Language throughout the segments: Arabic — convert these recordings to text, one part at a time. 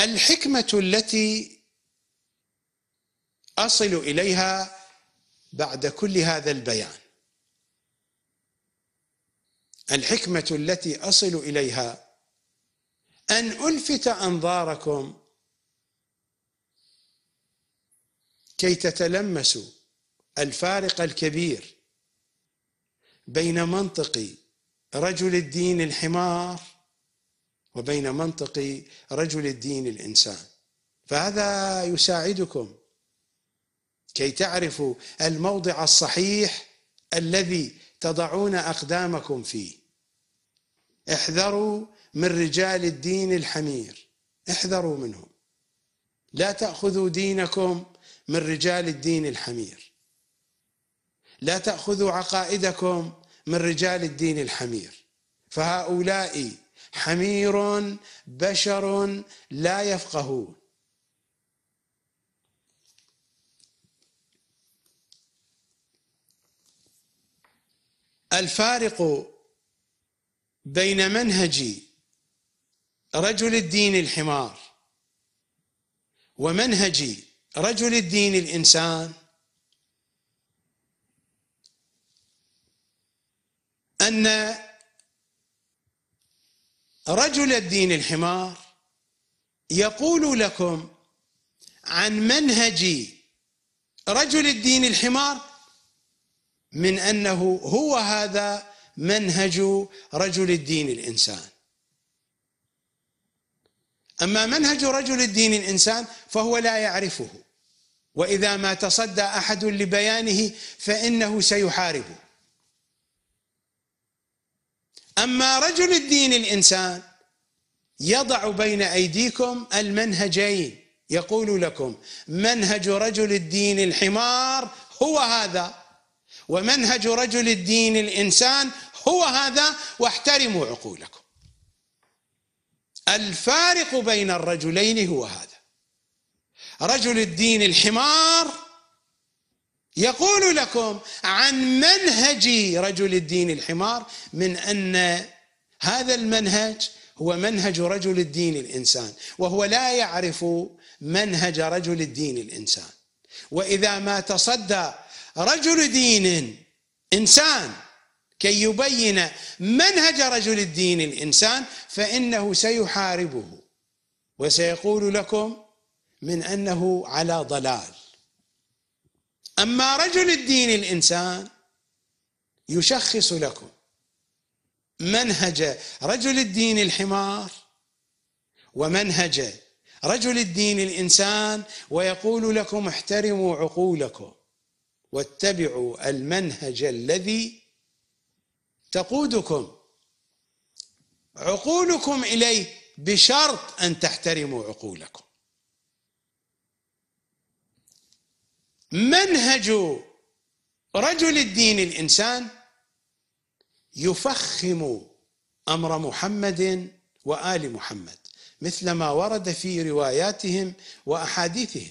الحكمة التي أصل إليها بعد كل هذا البيان الحكمة التي أصل إليها أن ألفت أنظاركم كي تتلمسوا الفارق الكبير بين منطق رجل الدين الحمار وبين منطق رجل الدين الإنسان فهذا يساعدكم كي تعرفوا الموضع الصحيح الذي تضعون أقدامكم فيه احذروا من رجال الدين الحمير احذروا منهم لا تأخذوا دينكم من رجال الدين الحمير لا تأخذوا عقائدكم من رجال الدين الحمير فهؤلاء حمير بشر لا يفقهون الفارق بين منهج رجل الدين الحمار ومنهج رجل الدين الانسان ان رجل الدين الحمار يقول لكم عن منهج رجل الدين الحمار من انه هو هذا منهج رجل الدين الانسان اما منهج رجل الدين الانسان فهو لا يعرفه واذا ما تصدى احد لبيانه فانه سيحاربه أما رجل الدين الإنسان يضع بين أيديكم المنهجين يقول لكم منهج رجل الدين الحمار هو هذا ومنهج رجل الدين الإنسان هو هذا واحترموا عقولكم الفارق بين الرجلين هو هذا رجل الدين الحمار يقول لكم عن منهج رجل الدين الحمار من ان هذا المنهج هو منهج رجل الدين الانسان وهو لا يعرف منهج رجل الدين الانسان واذا ما تصدى رجل دين انسان كي يبين منهج رجل الدين الانسان فانه سيحاربه وسيقول لكم من انه على ضلال اما رجل الدين الانسان يشخص لكم منهج رجل الدين الحمار ومنهج رجل الدين الانسان ويقول لكم احترموا عقولكم واتبعوا المنهج الذي تقودكم عقولكم اليه بشرط ان تحترموا عقولكم منهج رجل الدين الانسان يفخم امر محمد وال محمد مثل ما ورد في رواياتهم واحاديثهم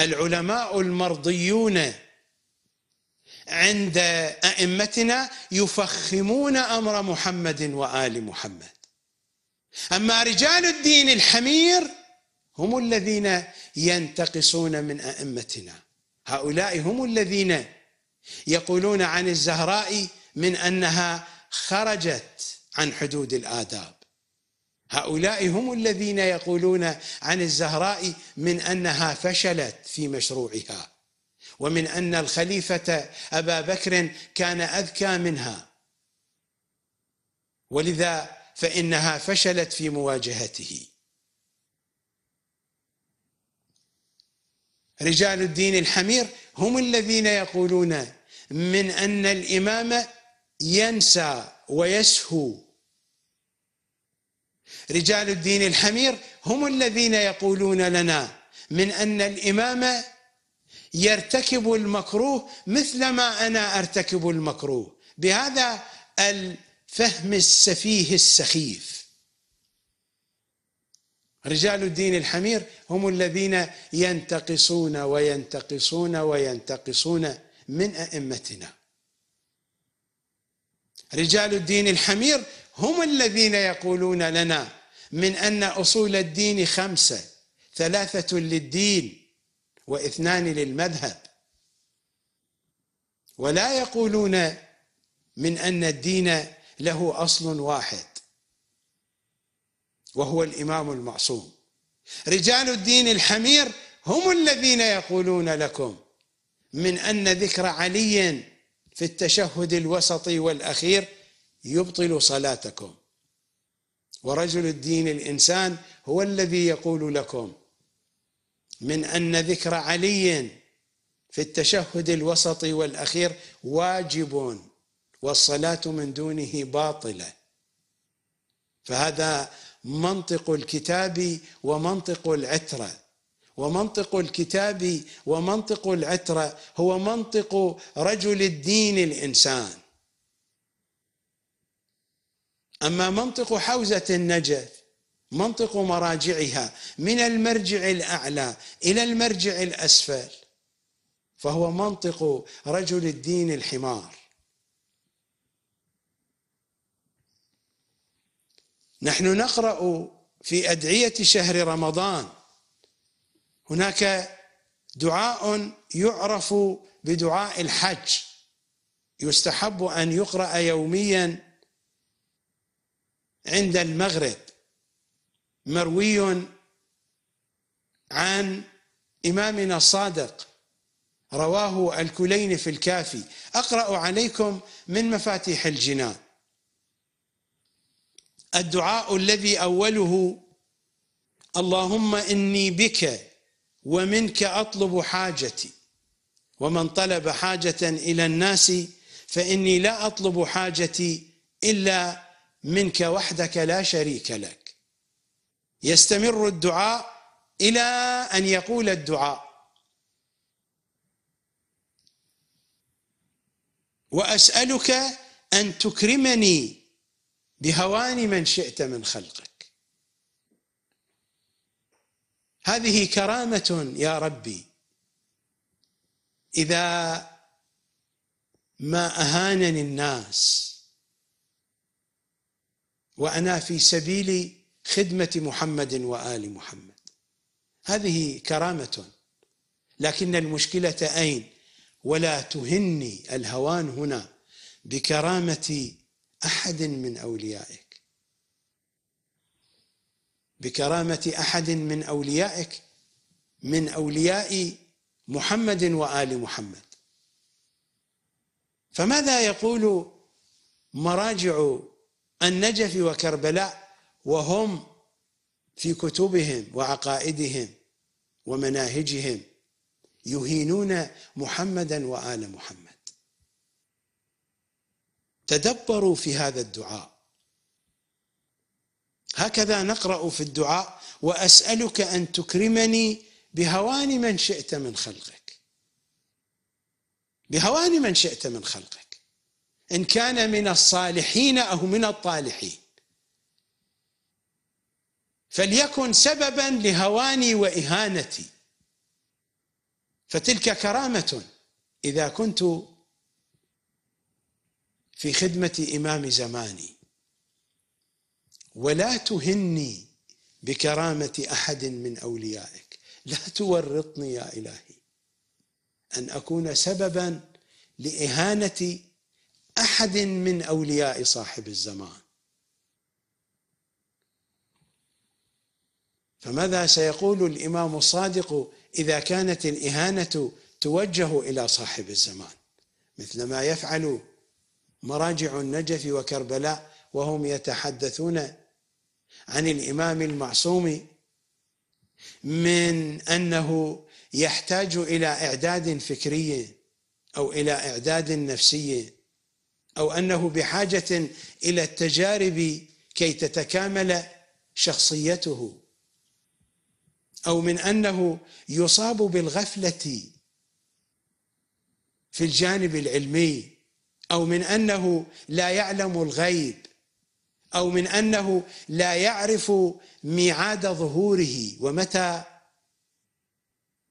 العلماء المرضيون عند ائمتنا يفخمون امر محمد وال محمد اما رجال الدين الحمير هم الذين ينتقصون من ائمتنا هؤلاء هم الذين يقولون عن الزهراء من انها خرجت عن حدود الاداب هؤلاء هم الذين يقولون عن الزهراء من انها فشلت في مشروعها ومن ان الخليفه ابا بكر كان اذكى منها ولذا فانها فشلت في مواجهته رجال الدين الحمير هم الذين يقولون من أن الإمام ينسى ويسهو رجال الدين الحمير هم الذين يقولون لنا من أن الإمام يرتكب المكروه مثلما أنا أرتكب المكروه بهذا الفهم السفيه السخيف رجال الدين الحمير هم الذين ينتقصون وينتقصون وينتقصون من ائمتنا رجال الدين الحمير هم الذين يقولون لنا من ان اصول الدين خمسه ثلاثه للدين واثنان للمذهب ولا يقولون من ان الدين له اصل واحد وهو الامام المعصوم رجال الدين الحمير هم الذين يقولون لكم من ان ذكر علي في التشهد الوسطي والاخير يبطل صلاتكم ورجل الدين الانسان هو الذي يقول لكم من ان ذكر علي في التشهد الوسطي والاخير واجب والصلاه من دونه باطله فهذا منطق الكتاب ومنطق العتره ومنطق الكتاب ومنطق العتره هو منطق رجل الدين الانسان اما منطق حوزه النجف منطق مراجعها من المرجع الاعلى الى المرجع الاسفل فهو منطق رجل الدين الحمار نحن نقرا في ادعيه شهر رمضان هناك دعاء يعرف بدعاء الحج يستحب ان يقرا يوميا عند المغرب مروي عن امامنا الصادق رواه الكلين في الكافي اقرا عليكم من مفاتيح الجنان الدعاء الذي اوله اللهم اني بك ومنك اطلب حاجتي ومن طلب حاجه الى الناس فاني لا اطلب حاجتي الا منك وحدك لا شريك لك يستمر الدعاء الى ان يقول الدعاء واسالك ان تكرمني بهوان من شئت من خلقك هذه كرامه يا ربي اذا ما اهانني الناس وانا في سبيل خدمه محمد وال محمد هذه كرامه لكن المشكله اين ولا تهني الهوان هنا بكرامه احد من اوليائك بكرامه احد من اوليائك من اولياء محمد وال محمد فماذا يقول مراجع النجف وكربلاء وهم في كتبهم وعقائدهم ومناهجهم يهينون محمدا وال محمد تدبروا في هذا الدعاء هكذا نقرا في الدعاء واسالك ان تكرمني بهوان من شئت من خلقك بهوان من شئت من خلقك ان كان من الصالحين او من الطالحين فليكن سببا لهواني واهانتي فتلك كرامه اذا كنت في خدمة إمام زماني ولا تهني بكرامة أحد من أوليائك لا تورطني يا إلهي أن أكون سببا لإهانة أحد من أولياء صاحب الزمان فماذا سيقول الإمام الصادق إذا كانت الإهانة توجه إلى صاحب الزمان مثل ما يفعل مراجع النجف وكربلاء وهم يتحدثون عن الإمام المعصوم من أنه يحتاج إلى إعداد فكري أو إلى إعداد نفسي أو أنه بحاجة إلى التجارب كي تتكامل شخصيته أو من أنه يصاب بالغفلة في الجانب العلمي او من انه لا يعلم الغيب او من انه لا يعرف ميعاد ظهوره ومتى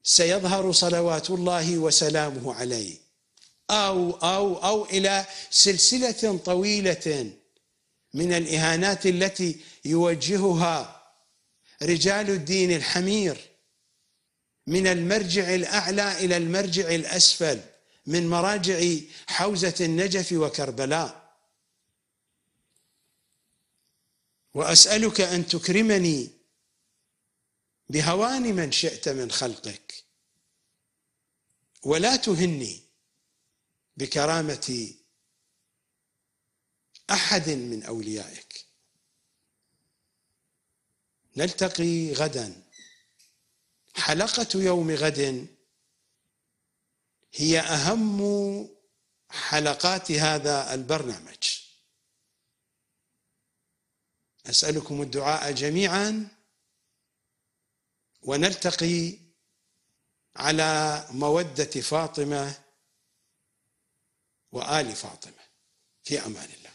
سيظهر صلوات الله وسلامه عليه او او او الى سلسله طويله من الاهانات التي يوجهها رجال الدين الحمير من المرجع الاعلى الى المرجع الاسفل من مراجع حوزة النجف وكربلاء وأسألك أن تكرمني بهوان من شئت من خلقك ولا تهني بكرامة أحد من أوليائك نلتقي غدا حلقة يوم غد هي اهم حلقات هذا البرنامج اسالكم الدعاء جميعا ونلتقي على موده فاطمه وال فاطمه في امان الله